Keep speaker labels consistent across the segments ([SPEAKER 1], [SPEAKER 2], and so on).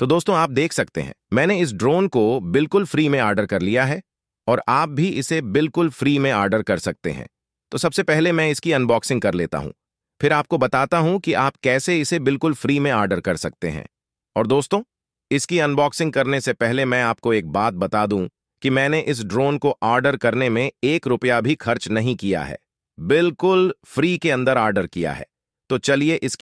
[SPEAKER 1] तो दोस्तों आप देख सकते हैं मैंने इस ड्रोन को बिल्कुल फ्री में ऑर्डर कर लिया है और आप भी इसे बिल्कुल फ्री में ऑर्डर कर सकते हैं तो सबसे पहले मैं इसकी अनबॉक्सिंग कर लेता हूं फिर आपको बताता हूं कि आप कैसे इसे बिल्कुल फ्री में ऑर्डर कर सकते हैं और दोस्तों इसकी अनबॉक्सिंग करने से पहले मैं आपको एक बात बता दूं कि मैंने इस ड्रोन को ऑर्डर करने में एक रुपया भी खर्च नहीं किया है बिल्कुल फ्री के अंदर ऑर्डर किया है तो चलिए इसकी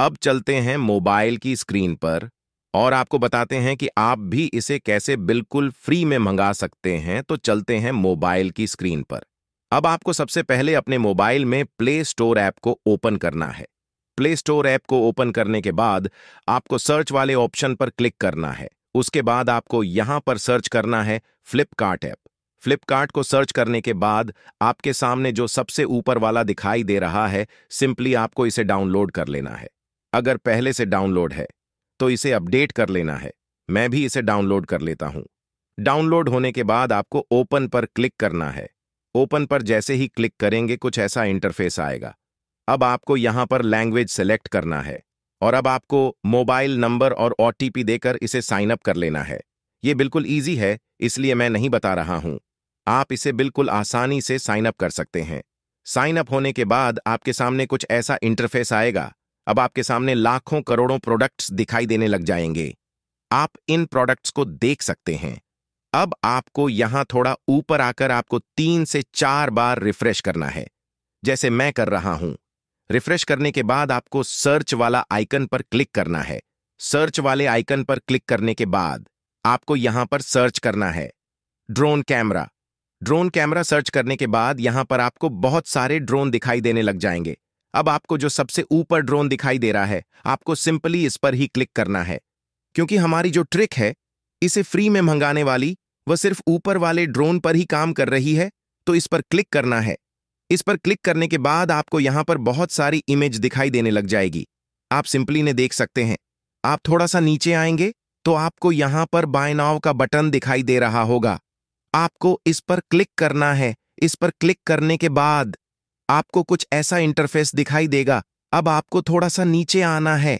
[SPEAKER 1] अब चलते हैं मोबाइल की स्क्रीन पर और आपको बताते हैं कि आप भी इसे कैसे बिल्कुल फ्री में मंगा सकते हैं तो चलते हैं मोबाइल की स्क्रीन पर अब आपको सबसे पहले अपने मोबाइल में प्ले स्टोर ऐप को ओपन करना है प्ले स्टोर ऐप को ओपन करने के बाद आपको सर्च वाले ऑप्शन पर क्लिक करना है उसके बाद आपको यहां पर सर्च करना है फ्लिपकार्ट ऐप फ्लिपकार्ट को सर्च करने के बाद आपके सामने जो सबसे ऊपर वाला दिखाई दे रहा है सिंपली आपको इसे डाउनलोड कर लेना है अगर पहले से डाउनलोड है तो इसे अपडेट कर लेना है मैं भी इसे डाउनलोड कर लेता हूं डाउनलोड होने के बाद आपको ओपन पर क्लिक करना है ओपन पर जैसे ही क्लिक करेंगे कुछ ऐसा इंटरफेस आएगा अब आपको यहां पर लैंग्वेज सेलेक्ट करना है और अब आपको मोबाइल नंबर और ओटीपी देकर इसे साइन अप कर लेना है ये बिल्कुल ईजी है इसलिए मैं नहीं बता रहा हूं आप इसे बिल्कुल आसानी से साइन अप कर सकते हैं साइन अप होने के बाद आपके सामने कुछ ऐसा इंटरफेस आएगा अब आपके सामने लाखों करोड़ों प्रोडक्ट्स दिखाई देने लग जाएंगे आप इन प्रोडक्ट्स को देख सकते हैं अब आपको यहां थोड़ा ऊपर आकर आपको तीन से चार बार रिफ्रेश करना है जैसे मैं कर रहा हूं रिफ्रेश करने के बाद आपको सर्च वाला आइकन पर क्लिक करना है सर्च वाले आइकन पर क्लिक करने के बाद आपको यहां पर सर्च करना है drone camera drone camera search करने के बाद यहां पर आपको बहुत सारे ड्रोन दिखाई देने लग जाएंगे अब आपको जो सबसे ऊपर ड्रोन दिखाई दे रहा है आपको सिंपली इस पर ही क्लिक करना है क्योंकि हमारी जो ट्रिक है इसे फ्री में मंगाने वाली वह सिर्फ ऊपर वाले ड्रोन पर ही काम कर रही है तो इस पर क्लिक करना है इस पर क्लिक करने के बाद आपको यहां पर बहुत सारी इमेज दिखाई देने लग जाएगी आप सिंपली ने देख सकते हैं आप थोड़ा सा नीचे आएंगे तो आपको यहां पर बायनाव का बटन दिखाई दे रहा होगा आपको इस पर क्लिक करना है इस पर क्लिक करने के बाद आपको कुछ ऐसा इंटरफेस दिखाई देगा अब आपको थोड़ा सा नीचे आना है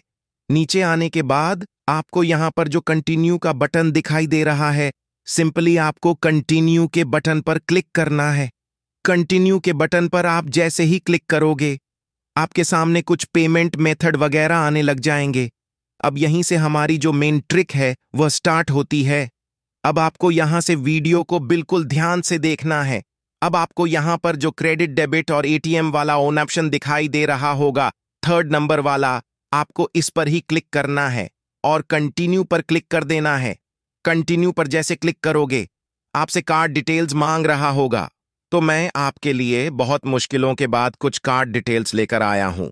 [SPEAKER 1] नीचे आने के बाद आपको यहां पर जो कंटिन्यू का बटन दिखाई दे रहा है सिंपली आपको कंटिन्यू के बटन पर क्लिक करना है कंटिन्यू के बटन पर आप जैसे ही क्लिक करोगे आपके सामने कुछ पेमेंट मेथड वगैरह आने लग जाएंगे अब यहीं से हमारी जो मेन ट्रिक है वह स्टार्ट होती है अब आपको यहां से वीडियो को बिल्कुल ध्यान से देखना है अब आपको यहां पर जो क्रेडिट डेबिट और एटीएम वाला ओन ऑप्शन दिखाई दे रहा होगा थर्ड नंबर वाला आपको इस पर ही क्लिक करना है और कंटिन्यू पर क्लिक कर देना है कंटिन्यू पर जैसे क्लिक करोगे आपसे कार्ड डिटेल्स मांग रहा होगा तो मैं आपके लिए बहुत मुश्किलों के बाद कुछ कार्ड डिटेल्स लेकर आया हूं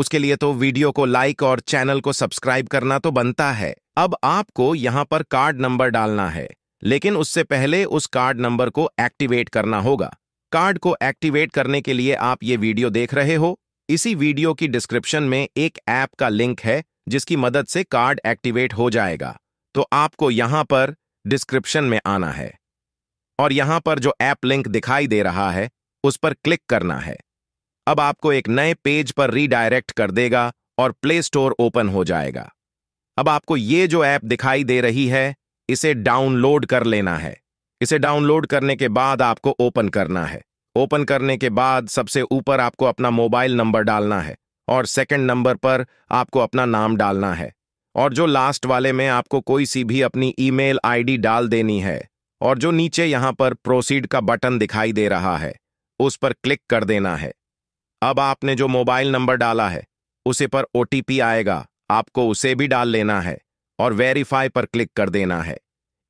[SPEAKER 1] उसके लिए तो वीडियो को लाइक और चैनल को सब्सक्राइब करना तो बनता है अब आपको यहां पर कार्ड नंबर डालना है लेकिन उससे पहले उस कार्ड नंबर को एक्टिवेट करना होगा कार्ड को एक्टिवेट करने के लिए आप ये वीडियो देख रहे हो इसी वीडियो की डिस्क्रिप्शन में एक ऐप का लिंक है जिसकी मदद से कार्ड एक्टिवेट हो जाएगा तो आपको यहां पर डिस्क्रिप्शन में आना है और यहां पर जो ऐप लिंक दिखाई दे रहा है उस पर क्लिक करना है अब आपको एक नए पेज पर रीडायरेक्ट कर देगा और प्ले स्टोर ओपन हो जाएगा अब आपको ये जो ऐप दिखाई दे रही है इसे डाउनलोड कर लेना है इसे डाउनलोड करने के बाद आपको ओपन करना है ओपन करने के बाद सबसे ऊपर आपको अपना मोबाइल नंबर डालना है और सेकंड नंबर पर आपको अपना नाम डालना है और जो लास्ट वाले में आपको कोई सी भी अपनी ईमेल आईडी डाल देनी है और जो नीचे यहां पर प्रोसीड का बटन दिखाई दे रहा है उस पर क्लिक कर देना है अब आपने जो मोबाइल नंबर डाला है उसे पर ओ आएगा आपको उसे भी डाल लेना है और वेरीफाई पर क्लिक कर देना है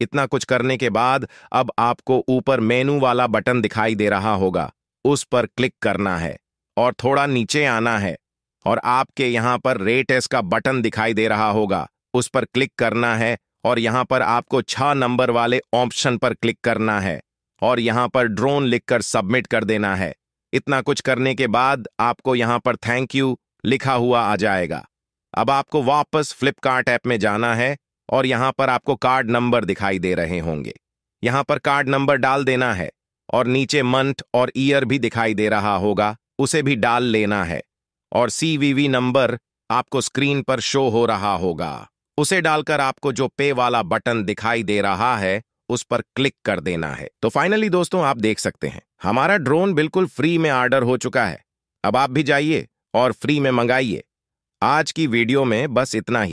[SPEAKER 1] इतना कुछ करने के बाद अब आपको ऊपर मेनू वाला बटन दिखाई दे रहा होगा उस पर क्लिक करना है और थोड़ा नीचे आना है और आपके यहां पर रेट एस का बटन दिखाई दे रहा होगा उस पर क्लिक करना है और यहां पर आपको छह नंबर वाले ऑप्शन पर क्लिक करना है और यहां पर ड्रोन लिखकर सबमिट कर देना है इतना कुछ करने के बाद आपको यहां पर थैंक यू लिखा हुआ आ जाएगा अब आपको वापस फ्लिपकार्ट ऐप में जाना है और यहां पर आपको कार्ड नंबर दिखाई दे रहे होंगे यहां पर कार्ड नंबर डाल देना है और नीचे मंथ और ईयर भी दिखाई दे रहा होगा उसे भी डाल लेना है और सीवीवी नंबर आपको स्क्रीन पर शो हो रहा होगा उसे डालकर आपको जो पे वाला बटन दिखाई दे रहा है उस पर क्लिक कर देना है तो फाइनली दोस्तों आप देख सकते हैं हमारा ड्रोन बिल्कुल फ्री में ऑर्डर हो चुका है अब आप भी जाइए और फ्री में मंगाइए आज की वीडियो में बस इतना ही